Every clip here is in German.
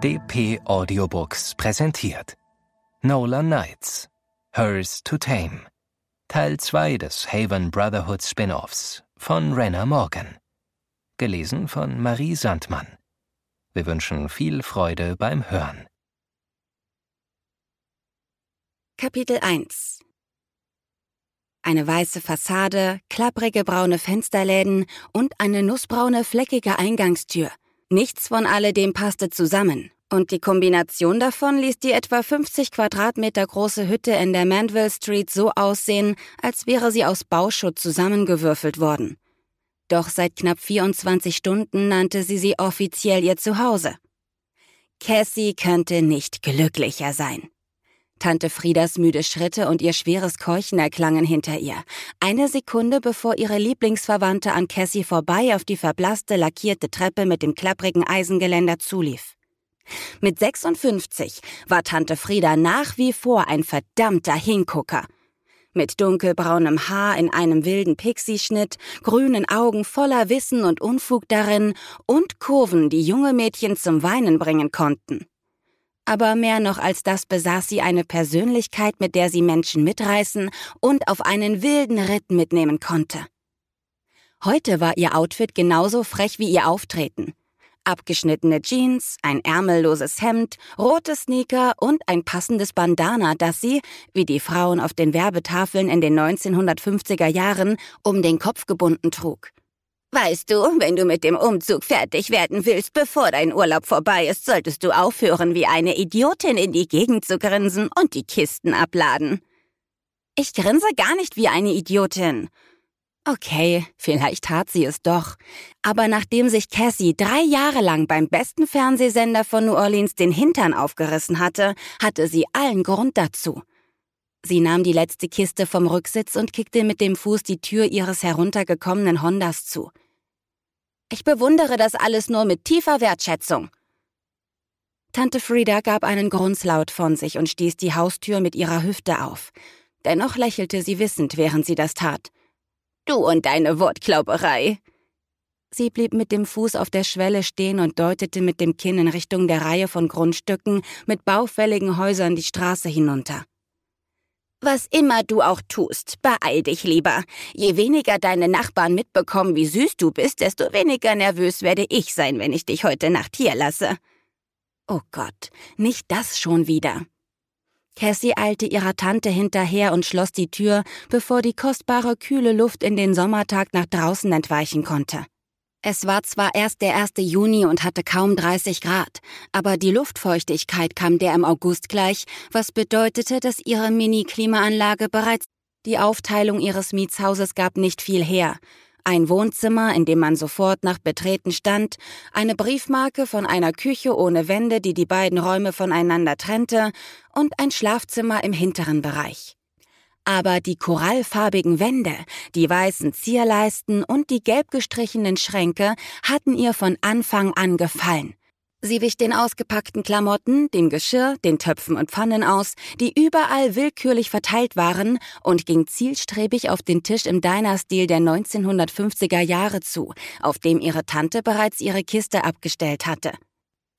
DP Audiobooks präsentiert. Nolan Knights, Hers to Tame, Teil 2 des Haven Brotherhood Spin-offs von Renner Morgan. Gelesen von Marie Sandmann. Wir wünschen viel Freude beim Hören. Kapitel 1 Eine weiße Fassade, klapprige braune Fensterläden und eine nussbraune fleckige Eingangstür – Nichts von alledem passte zusammen. Und die Kombination davon ließ die etwa 50 Quadratmeter große Hütte in der Mandeville Street so aussehen, als wäre sie aus Bauschutt zusammengewürfelt worden. Doch seit knapp 24 Stunden nannte sie sie offiziell ihr Zuhause. Cassie könnte nicht glücklicher sein. Tante Friedas müde Schritte und ihr schweres Keuchen erklangen hinter ihr. Eine Sekunde bevor ihre Lieblingsverwandte an Cassie vorbei auf die verblasste, lackierte Treppe mit dem klapprigen Eisengeländer zulief. Mit 56 war Tante Frieda nach wie vor ein verdammter Hingucker. Mit dunkelbraunem Haar in einem wilden Pixieschnitt, grünen Augen voller Wissen und Unfug darin und Kurven, die junge Mädchen zum Weinen bringen konnten. Aber mehr noch als das besaß sie eine Persönlichkeit, mit der sie Menschen mitreißen und auf einen wilden Ritt mitnehmen konnte. Heute war ihr Outfit genauso frech wie ihr Auftreten. Abgeschnittene Jeans, ein ärmelloses Hemd, rote Sneaker und ein passendes Bandana, das sie, wie die Frauen auf den Werbetafeln in den 1950er Jahren, um den Kopf gebunden trug. Weißt du, wenn du mit dem Umzug fertig werden willst, bevor dein Urlaub vorbei ist, solltest du aufhören, wie eine Idiotin in die Gegend zu grinsen und die Kisten abladen. Ich grinse gar nicht wie eine Idiotin. Okay, vielleicht tat sie es doch. Aber nachdem sich Cassie drei Jahre lang beim besten Fernsehsender von New Orleans den Hintern aufgerissen hatte, hatte sie allen Grund dazu. Sie nahm die letzte Kiste vom Rücksitz und kickte mit dem Fuß die Tür ihres heruntergekommenen Hondas zu. Ich bewundere das alles nur mit tiefer Wertschätzung. Tante Frieda gab einen Grunzlaut von sich und stieß die Haustür mit ihrer Hüfte auf. Dennoch lächelte sie wissend, während sie das tat. Du und deine Wortklauberei. Sie blieb mit dem Fuß auf der Schwelle stehen und deutete mit dem Kinn in Richtung der Reihe von Grundstücken mit baufälligen Häusern die Straße hinunter. Was immer du auch tust, beeil dich lieber. Je weniger deine Nachbarn mitbekommen, wie süß du bist, desto weniger nervös werde ich sein, wenn ich dich heute Nacht hier lasse. Oh Gott, nicht das schon wieder. Cassie eilte ihrer Tante hinterher und schloss die Tür, bevor die kostbare kühle Luft in den Sommertag nach draußen entweichen konnte. Es war zwar erst der 1. Juni und hatte kaum 30 Grad, aber die Luftfeuchtigkeit kam der im August gleich, was bedeutete, dass ihre Mini-Klimaanlage bereits die Aufteilung ihres Mietshauses gab nicht viel her. Ein Wohnzimmer, in dem man sofort nach Betreten stand, eine Briefmarke von einer Küche ohne Wände, die die beiden Räume voneinander trennte, und ein Schlafzimmer im hinteren Bereich aber die korallfarbigen Wände, die weißen Zierleisten und die gelb gestrichenen Schränke hatten ihr von Anfang an gefallen. Sie wich den ausgepackten Klamotten, dem Geschirr, den Töpfen und Pfannen aus, die überall willkürlich verteilt waren, und ging zielstrebig auf den Tisch im Diner-Stil der 1950er Jahre zu, auf dem ihre Tante bereits ihre Kiste abgestellt hatte.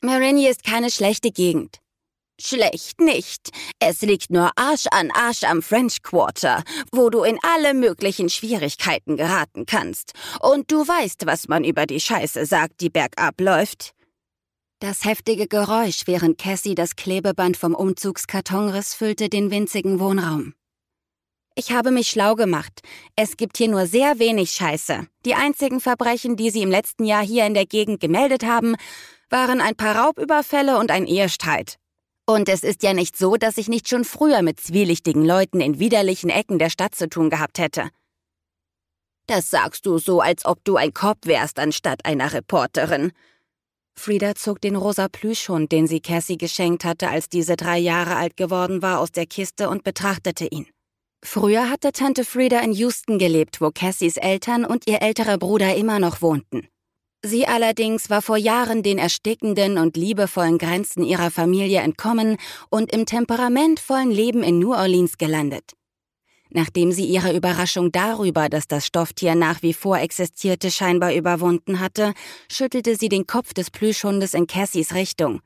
Marigny ist keine schlechte Gegend, Schlecht nicht. Es liegt nur Arsch an Arsch am French Quarter, wo du in alle möglichen Schwierigkeiten geraten kannst. Und du weißt, was man über die Scheiße sagt, die bergab läuft. Das heftige Geräusch, während Cassie das Klebeband vom Umzugskarton riss, füllte den winzigen Wohnraum. Ich habe mich schlau gemacht. Es gibt hier nur sehr wenig Scheiße. Die einzigen Verbrechen, die sie im letzten Jahr hier in der Gegend gemeldet haben, waren ein paar Raubüberfälle und ein Ehestreit. Und es ist ja nicht so, dass ich nicht schon früher mit zwielichtigen Leuten in widerlichen Ecken der Stadt zu tun gehabt hätte. Das sagst du so, als ob du ein Cop wärst anstatt einer Reporterin. Frieda zog den rosa Plüschhund, den sie Cassie geschenkt hatte, als diese drei Jahre alt geworden war, aus der Kiste und betrachtete ihn. Früher hatte Tante Frieda in Houston gelebt, wo Cassies Eltern und ihr älterer Bruder immer noch wohnten. Sie allerdings war vor Jahren den erstickenden und liebevollen Grenzen ihrer Familie entkommen und im temperamentvollen Leben in New Orleans gelandet. Nachdem sie ihre Überraschung darüber, dass das Stofftier nach wie vor existierte, scheinbar überwunden hatte, schüttelte sie den Kopf des Plüschhundes in Cassies Richtung.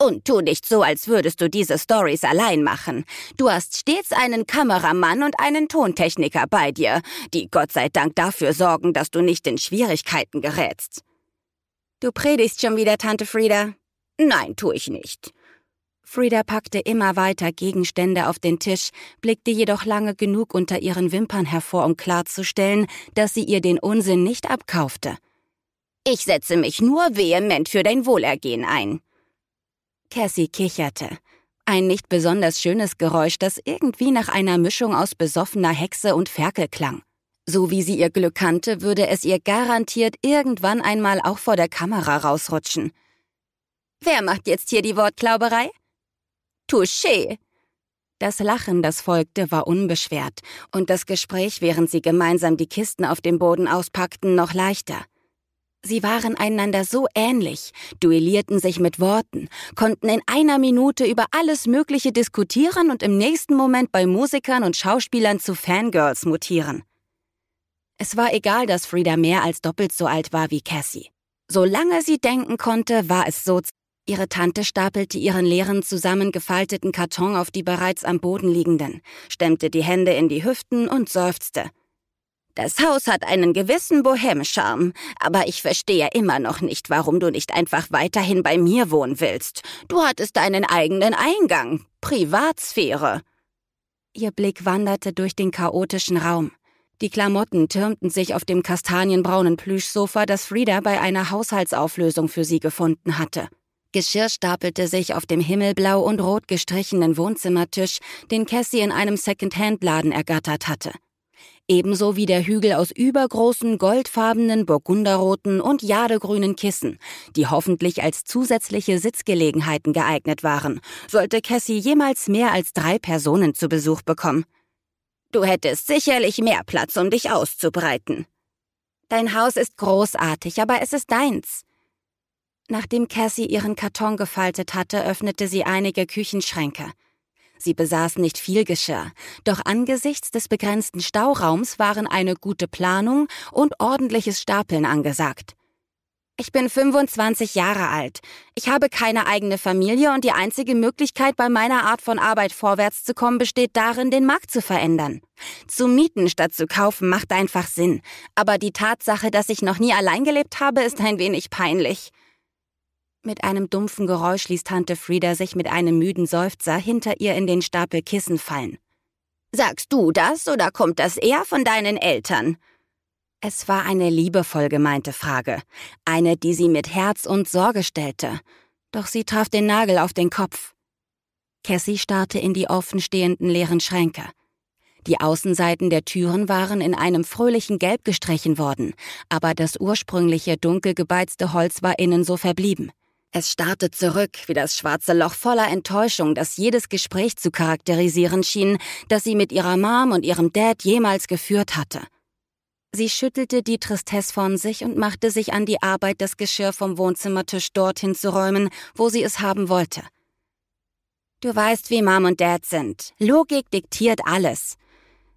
Und tu nicht so, als würdest du diese Stories allein machen. Du hast stets einen Kameramann und einen Tontechniker bei dir, die Gott sei Dank dafür sorgen, dass du nicht in Schwierigkeiten gerätst. Du predigst schon wieder, Tante Frieda? Nein, tu ich nicht. Frieda packte immer weiter Gegenstände auf den Tisch, blickte jedoch lange genug unter ihren Wimpern hervor, um klarzustellen, dass sie ihr den Unsinn nicht abkaufte. Ich setze mich nur vehement für dein Wohlergehen ein. Cassie kicherte. Ein nicht besonders schönes Geräusch, das irgendwie nach einer Mischung aus besoffener Hexe und Ferkel klang. So wie sie ihr Glück kannte, würde es ihr garantiert irgendwann einmal auch vor der Kamera rausrutschen. Wer macht jetzt hier die Wortklauberei? Touché! Das Lachen, das folgte, war unbeschwert und das Gespräch, während sie gemeinsam die Kisten auf dem Boden auspackten, noch leichter. Sie waren einander so ähnlich, duellierten sich mit Worten, konnten in einer Minute über alles Mögliche diskutieren und im nächsten Moment bei Musikern und Schauspielern zu Fangirls mutieren. Es war egal, dass Frida mehr als doppelt so alt war wie Cassie. Solange sie denken konnte, war es so. Ihre Tante stapelte ihren leeren, zusammengefalteten Karton auf die bereits am Boden liegenden, stemmte die Hände in die Hüften und seufzte. Das Haus hat einen gewissen Bohem-Charme, aber ich verstehe immer noch nicht, warum du nicht einfach weiterhin bei mir wohnen willst. Du hattest deinen eigenen Eingang, Privatsphäre. Ihr Blick wanderte durch den chaotischen Raum. Die Klamotten türmten sich auf dem kastanienbraunen Plüschsofa, das Frieda bei einer Haushaltsauflösung für sie gefunden hatte. Geschirr stapelte sich auf dem himmelblau und rot gestrichenen Wohnzimmertisch, den Cassie in einem secondhand laden ergattert hatte ebenso wie der Hügel aus übergroßen goldfarbenen, burgunderroten und jadegrünen Kissen, die hoffentlich als zusätzliche Sitzgelegenheiten geeignet waren, sollte Cassie jemals mehr als drei Personen zu Besuch bekommen. Du hättest sicherlich mehr Platz, um dich auszubreiten. Dein Haus ist großartig, aber es ist deins. Nachdem Cassie ihren Karton gefaltet hatte, öffnete sie einige Küchenschränke. Sie besaß nicht viel Geschirr, doch angesichts des begrenzten Stauraums waren eine gute Planung und ordentliches Stapeln angesagt. Ich bin 25 Jahre alt. Ich habe keine eigene Familie und die einzige Möglichkeit, bei meiner Art von Arbeit vorwärts zu kommen, besteht darin, den Markt zu verändern. Zu mieten statt zu kaufen macht einfach Sinn. Aber die Tatsache, dass ich noch nie allein gelebt habe, ist ein wenig peinlich. Mit einem dumpfen Geräusch ließ Tante Frieda sich mit einem müden Seufzer hinter ihr in den Stapel Kissen fallen. Sagst du das oder kommt das eher von deinen Eltern? Es war eine liebevoll gemeinte Frage, eine, die sie mit Herz und Sorge stellte. Doch sie traf den Nagel auf den Kopf. Cassie starrte in die offenstehenden leeren Schränke. Die Außenseiten der Türen waren in einem fröhlichen Gelb gestrichen worden, aber das ursprüngliche dunkel gebeizte Holz war innen so verblieben. Es starrte zurück, wie das schwarze Loch voller Enttäuschung, das jedes Gespräch zu charakterisieren schien, das sie mit ihrer Mom und ihrem Dad jemals geführt hatte. Sie schüttelte die Tristesse von sich und machte sich an die Arbeit, das Geschirr vom Wohnzimmertisch dorthin zu räumen, wo sie es haben wollte. Du weißt, wie Mom und Dad sind. Logik diktiert alles.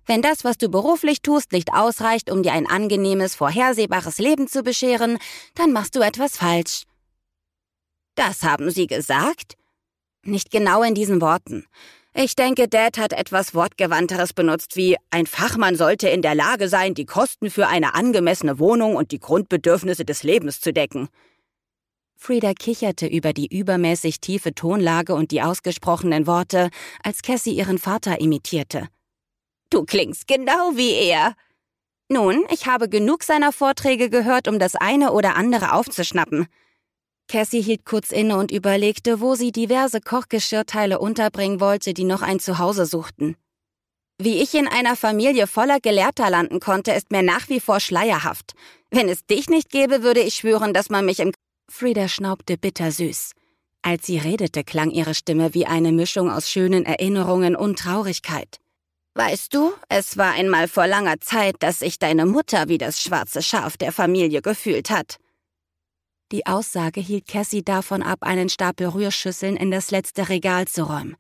Wenn das, was du beruflich tust, nicht ausreicht, um dir ein angenehmes, vorhersehbares Leben zu bescheren, dann machst du etwas falsch. Das haben Sie gesagt? Nicht genau in diesen Worten. Ich denke, Dad hat etwas Wortgewandteres benutzt wie ein Fachmann sollte in der Lage sein, die Kosten für eine angemessene Wohnung und die Grundbedürfnisse des Lebens zu decken. Frieda kicherte über die übermäßig tiefe Tonlage und die ausgesprochenen Worte, als Cassie ihren Vater imitierte. Du klingst genau wie er. Nun, ich habe genug seiner Vorträge gehört, um das eine oder andere aufzuschnappen. Cassie hielt kurz inne und überlegte, wo sie diverse Kochgeschirrteile unterbringen wollte, die noch ein Zuhause suchten. Wie ich in einer Familie voller Gelehrter landen konnte, ist mir nach wie vor schleierhaft. Wenn es dich nicht gäbe, würde ich schwören, dass man mich im... Frieda schnaubte bittersüß. Als sie redete, klang ihre Stimme wie eine Mischung aus schönen Erinnerungen und Traurigkeit. Weißt du, es war einmal vor langer Zeit, dass sich deine Mutter wie das schwarze Schaf der Familie gefühlt hat. Die Aussage hielt Cassie davon ab, einen Stapel Rührschüsseln in das letzte Regal zu räumen.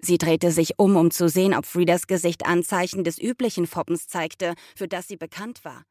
Sie drehte sich um, um zu sehen, ob Friedas Gesicht Anzeichen des üblichen Foppens zeigte, für das sie bekannt war.